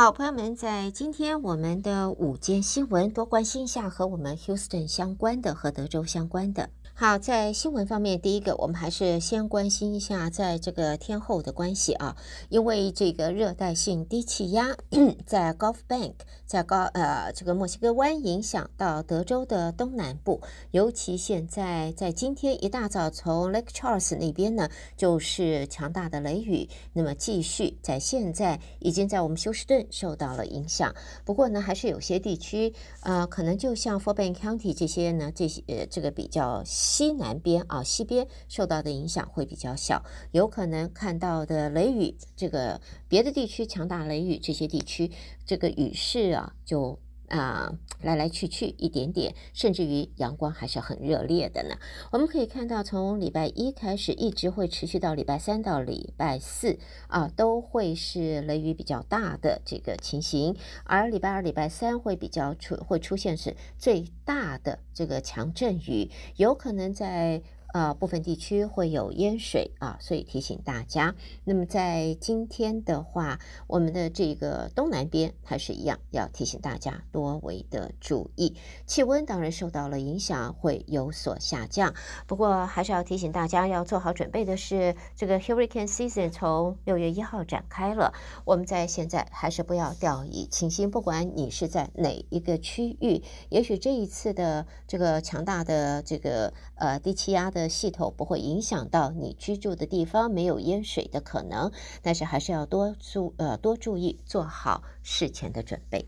好，朋友们，在今天我们的午间新闻，多关心一下和我们 Houston 相关的、和德州相关的。好，在新闻方面，第一个我们还是先关心一下，在这个天后的关系啊，因为这个热带性低气压在 Gulf Bank 在高呃这个墨西哥湾影响到德州的东南部，尤其现在在今天一大早从 Lake Charles 那边呢，就是强大的雷雨，那么继续在现在已经在我们休斯顿受到了影响。不过呢，还是有些地区啊，可能就像 f o r b a n k County 这些呢，这些呃这个比较。西南边啊，西边受到的影响会比较小，有可能看到的雷雨，这个别的地区强大雷雨，这些地区这个雨势啊就。啊，来来去去一点点，甚至于阳光还是很热烈的呢。我们可以看到，从礼拜一开始，一直会持续到礼拜三到礼拜四啊，都会是雷雨比较大的这个情形。而礼拜二、礼拜三会比较出，会出现是最大的这个强阵雨，有可能在。呃，部分地区会有淹水啊，所以提醒大家。那么在今天的话，我们的这个东南边还是一样，要提醒大家多维的注意。气温当然受到了影响，会有所下降。不过还是要提醒大家，要做好准备的是，这个 Hurricane Season 从六月一号展开了。我们在现在还是不要掉以轻心，不管你是在哪一个区域，也许这一次的这个强大的这个呃低气压的。的系统不会影响到你居住的地方没有淹水的可能，但是还是要多注呃多注意做好事前的准备。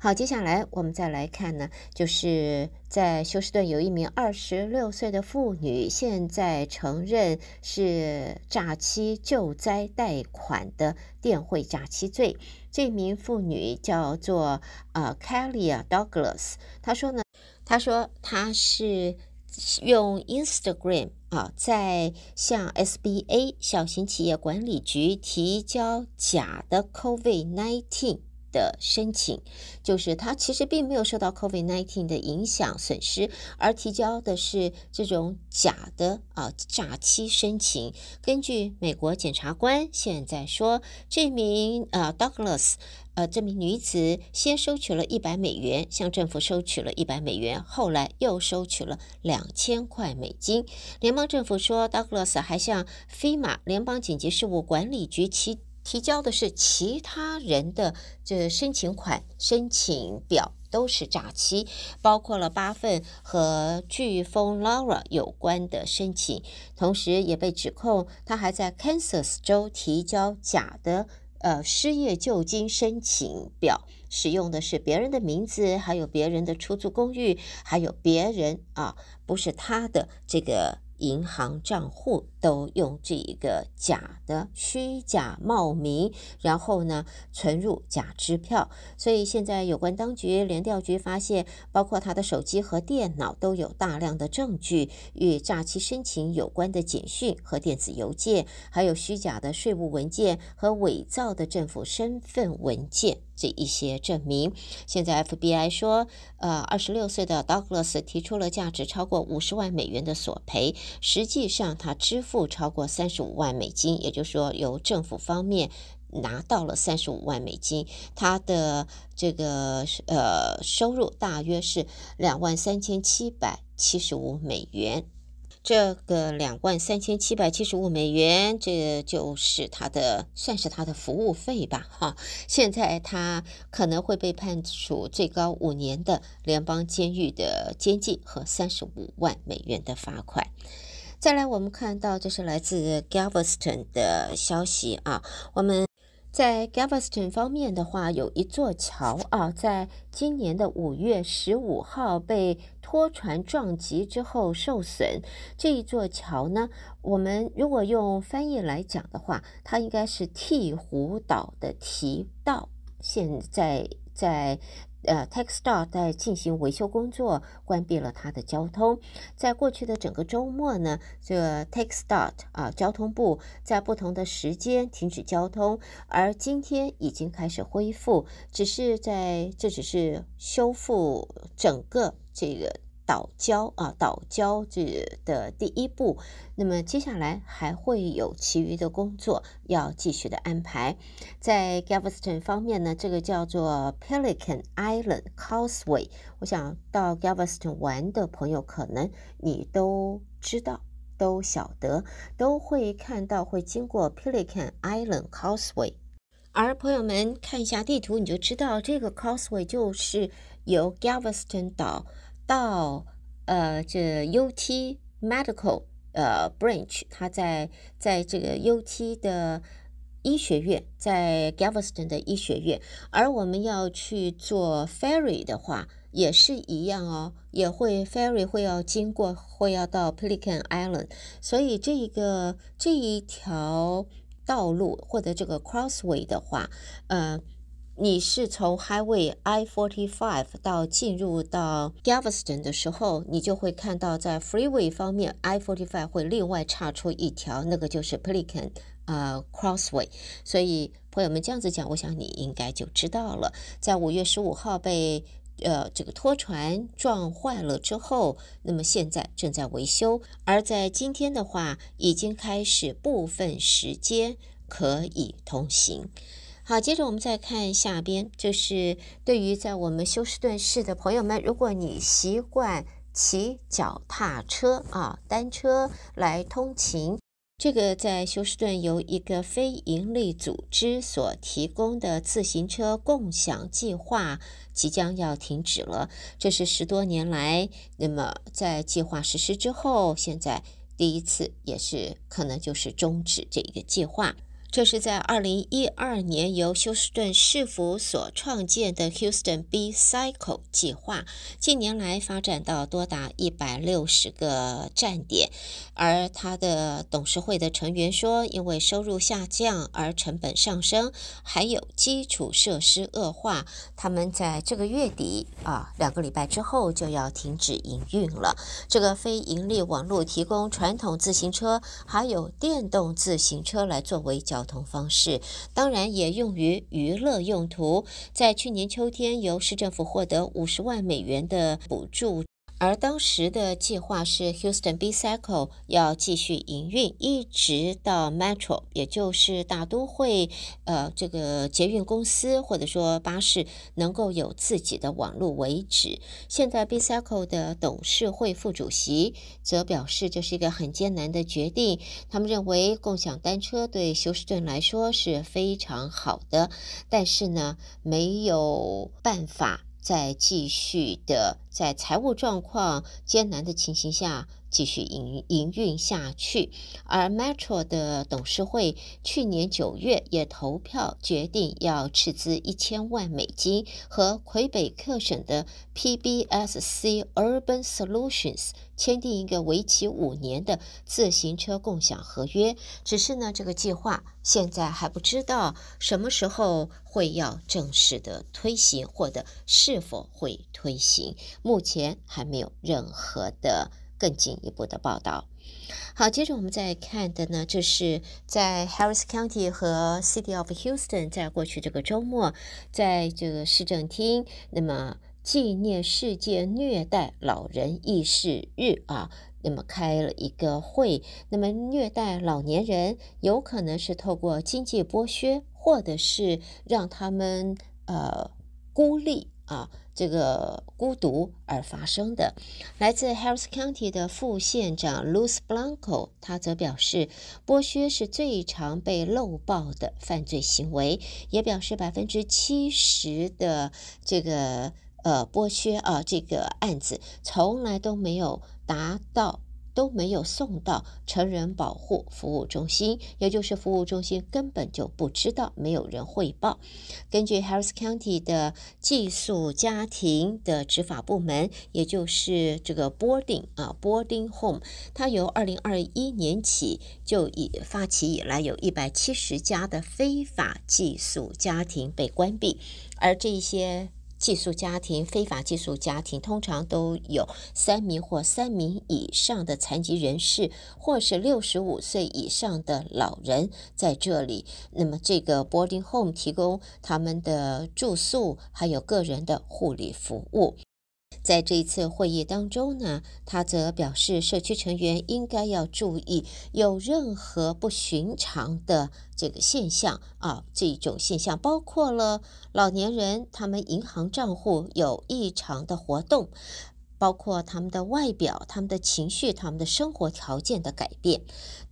好，接下来我们再来看呢，就是在休斯顿有一名二十六岁的妇女，现在承认是诈欺救灾贷款的电汇诈欺罪。这名妇女叫做呃 Kalia Douglas，她说呢，她说她是。用 Instagram 啊，在向 SBA 小型企业管理局提交假的 COVID-19。的申请，就是他其实并没有受到 COVID-19 的影响损失，而提交的是这种假的啊诈欺申请。根据美国检察官现在说，这名呃 Douglas，呃这名女子先收取了一百美元，向政府收取了一百美元，后来又收取了两千块美金。联邦政府说，Douglas 还向飞马联邦紧急事务管理局提。提交的是其他人的这申请款申请表都是诈欺，包括了八份和飓风 Laura 有关的申请，同时也被指控他还在 Kansas 州提交假的呃失业救济申请表，使用的是别人的名字，还有别人的出租公寓，还有别人啊，不是他的这个。银行账户都用这一个假的虚假冒名，然后呢存入假支票。所以现在有关当局联调局发现，包括他的手机和电脑都有大量的证据与诈欺申请有关的简讯和电子邮件，还有虚假的税务文件和伪造的政府身份文件。这一些证明，现在 FBI 说，呃，二十六岁的 Douglas 提出了价值超过五十万美元的索赔，实际上他支付超过三十五万美金，也就是说由政府方面拿到了三十五万美金，他的这个呃收入大约是两万三千七百七十五美元。这个两万三千七百七十五美元，这就是他的，算是他的服务费吧，哈。现在他可能会被判处最高五年的联邦监狱的监禁和三十五万美元的罚款。再来，我们看到这是来自 Galveston 的消息啊，我们。在 Gaveston 方面的话，有一座桥啊，在今年的五月十五号被拖船撞击之后受损。这一座桥呢，我们如果用翻译来讲的话，它应该是鹈鹕岛的提道。现在。在呃，Take Start 在进行维修工作，关闭了它的交通。在过去的整个周末呢，这 Take Start 啊交通部在不同的时间停止交通，而今天已经开始恢复，只是在这只是修复整个这个。岛礁啊，岛礁这的第一步，那么接下来还会有其余的工作要继续的安排。在 Galveston 方面呢，这个叫做 Pelican Island Causeway。我想到 Galveston 玩的朋友，可能你都知道、都晓得、都会看到，会经过 Pelican Island Causeway。而朋友们看一下地图，你就知道这个 Causeway 就是由 Galveston 岛。到呃，这 UT Medical 呃 Branch，它在在这个 UT 的医学院，在 Galveston 的医学院。而我们要去做 Ferry 的话，也是一样哦，也会 Ferry 会要经过，会要到 p e l i c a n Island。所以这个这一条道路或者这个 Crossway 的话，呃。你是从 Highway I 45到进入到 Galveston 的时候，你就会看到在 Freeway 方面 I 45会另外岔出一条，那个就是 Pelican 啊 Crossway。所以朋友们这样子讲，我想你应该就知道了。在五月十五号被呃这个拖船撞坏了之后，那么现在正在维修，而在今天的话，已经开始部分时间可以通行。好，接着我们再看下边，就是对于在我们休斯顿市的朋友们，如果你习惯骑脚踏车啊、单车来通勤，这个在休斯顿由一个非营利组织所提供的自行车共享计划即将要停止了。这是十多年来，那么在计划实施之后，现在第一次也是可能就是终止这一个计划。这是在2012年由休斯顿市府所创建的 Houston B Cycle 计划，近年来发展到多达160个站点。而他的董事会的成员说，因为收入下降而成本上升，还有基础设施恶化，他们在这个月底啊两个礼拜之后就要停止营运了。这个非盈利网络提供传统自行车还有电动自行车来为交。交通方式当然也用于娱乐用途。在去年秋天，由市政府获得五十万美元的补助。而当时的计划是，Houston B Cycle 要继续营运，一直到 Metro，也就是大都会，呃，这个捷运公司或者说巴士能够有自己的网络为止。现在 B Cycle 的董事会副主席则表示，这是一个很艰难的决定。他们认为共享单车对休斯顿来说是非常好的，但是呢，没有办法。在继续的，在财务状况艰难的情形下。继续营营运下去，而 Metro 的董事会去年九月也投票决定要斥资一千万美金，和魁北克省的 PBSC Urban Solutions 签订一个为期五年的自行车共享合约。只是呢，这个计划现在还不知道什么时候会要正式的推行，或者是否会推行，目前还没有任何的。更进一步的报道。好，接着我们再看的呢，就是在 Harris County 和 City of Houston 在过去这个周末，在这个市政厅，那么纪念世界虐待老人意识日啊，那么开了一个会。那么虐待老年人有可能是透过经济剥削，或者是让他们呃孤立。啊，这个孤独而发生的。来自 Harris County 的副县长 Luis Blanco，他则表示，剥削是最常被漏报的犯罪行为，也表示百分之七十的这个呃剥削啊，这个案子从来都没有达到。都没有送到成人保护服务中心，也就是服务中心根本就不知道，没有人汇报。根据 Harris County 的寄宿家庭的执法部门，也就是这个 boarding 啊 boarding home，它由二零二一年起就已发起以来，有一百七十家的非法寄宿家庭被关闭，而这些。寄宿家庭、非法寄宿家庭通常都有三名或三名以上的残疾人士，或是六十五岁以上的老人在这里。那么，这个 boarding home 提供他们的住宿，还有个人的护理服务。在这一次会议当中呢，他则表示，社区成员应该要注意有任何不寻常的这个现象啊，这种现象包括了老年人他们银行账户有异常的活动，包括他们的外表、他们的情绪、他们的生活条件的改变，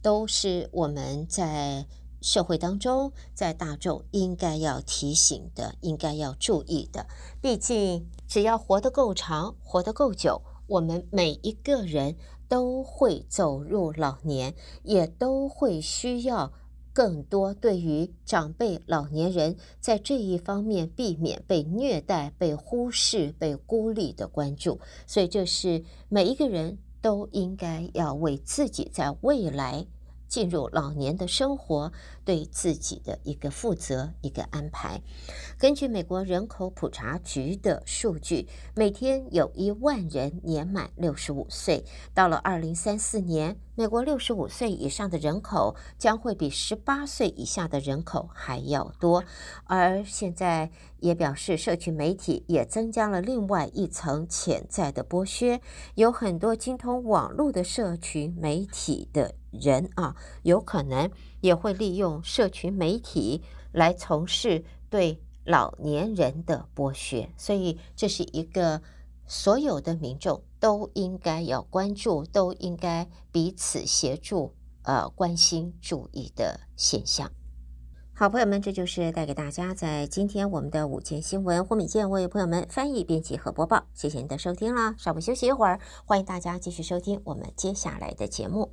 都是我们在。社会当中，在大众应该要提醒的，应该要注意的。毕竟，只要活得够长、活得够久，我们每一个人都会走入老年，也都会需要更多对于长辈、老年人在这一方面避免被虐待、被忽视、被孤立的关注。所以，这是每一个人都应该要为自己在未来。进入老年的生活，对自己的一个负责，一个安排。根据美国人口普查局的数据，每天有一万人年满六十五岁。到了二零三四年。美国六十五岁以上的人口将会比十八岁以下的人口还要多，而现在也表示，社群媒体也增加了另外一层潜在的剥削。有很多精通网络的社群媒体的人啊，有可能也会利用社群媒体来从事对老年人的剥削，所以这是一个所有的民众。都应该要关注，都应该彼此协助，呃，关心、注意的现象。好，朋友们，这就是带给大家在今天我们的午间新闻。胡敏健为朋友们翻译、编辑和播报。谢谢您的收听啦，稍微休息一会儿，欢迎大家继续收听我们接下来的节目。